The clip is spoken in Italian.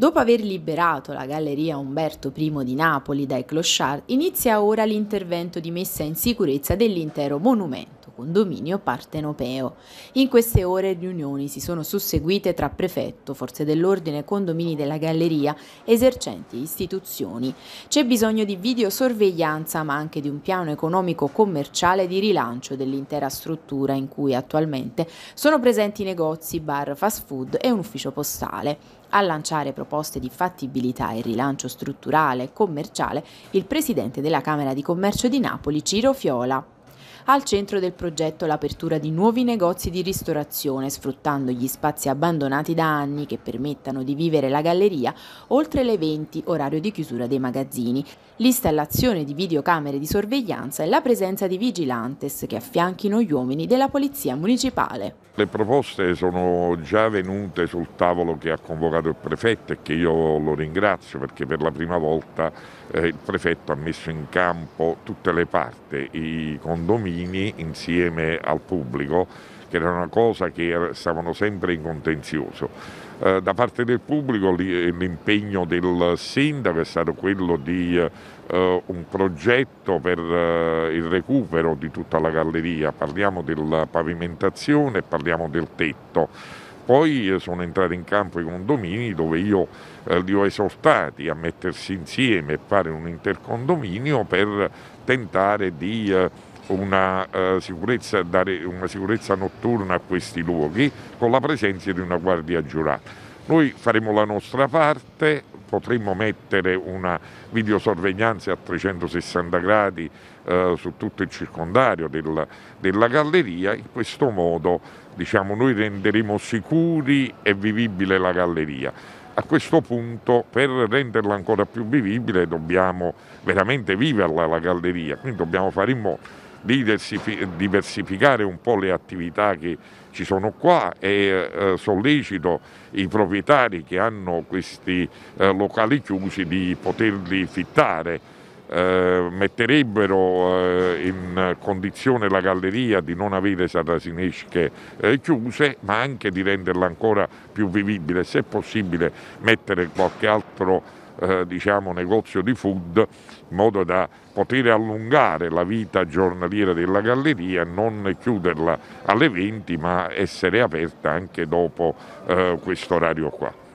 Dopo aver liberato la Galleria Umberto I di Napoli dai clochard, inizia ora l'intervento di messa in sicurezza dell'intero monumento, condominio partenopeo. In queste ore riunioni si sono susseguite tra prefetto, forze dell'ordine, condomini della galleria, esercenti e istituzioni. C'è bisogno di videosorveglianza ma anche di un piano economico commerciale di rilancio dell'intera struttura in cui attualmente sono presenti negozi, bar, fast food e un ufficio postale. A lanciare proposte proposte di fattibilità e rilancio strutturale e commerciale il presidente della Camera di Commercio di Napoli, Ciro Fiola. Al centro del progetto l'apertura di nuovi negozi di ristorazione, sfruttando gli spazi abbandonati da anni che permettano di vivere la galleria oltre le 20 orario di chiusura dei magazzini, l'installazione di videocamere di sorveglianza e la presenza di vigilantes che affianchino gli uomini della Polizia Municipale. Le proposte sono già venute sul tavolo che ha convocato il prefetto e che io lo ringrazio perché per la prima volta eh, il prefetto ha messo in campo tutte le parti, i condomini, bambini insieme al pubblico, che era una cosa che stavano sempre in contenzioso. Eh, da parte del pubblico eh, l'impegno del sindaco è stato quello di eh, un progetto per il recupero di tutta la galleria, parliamo della pavimentazione, parliamo del tetto poi sono entrati in campo i condomini dove io li ho esortati a mettersi insieme e fare un intercondominio per tentare di eh, una, eh, sicurezza, dare una sicurezza notturna a questi luoghi con la presenza di una guardia giurata. Noi faremo la nostra parte, potremmo mettere una videosorveglianza a 360 gradi eh, su tutto il circondario del, della galleria, in questo modo diciamo, noi renderemo sicuri e vivibile la galleria. A questo punto per renderla ancora più vivibile dobbiamo veramente viverla la galleria, quindi dobbiamo fare in modo di diversificare un po' le attività che ci sono qua e eh, sollecito i proprietari che hanno questi eh, locali chiusi di poterli fittare. Eh, metterebbero eh, in condizione la galleria di non avere sarrasinesche eh, chiuse, ma anche di renderla ancora più vivibile, se possibile mettere qualche altro eh, diciamo, negozio di food in modo da poter allungare la vita giornaliera della galleria, non chiuderla alle 20 ma essere aperta anche dopo eh, questo orario qua.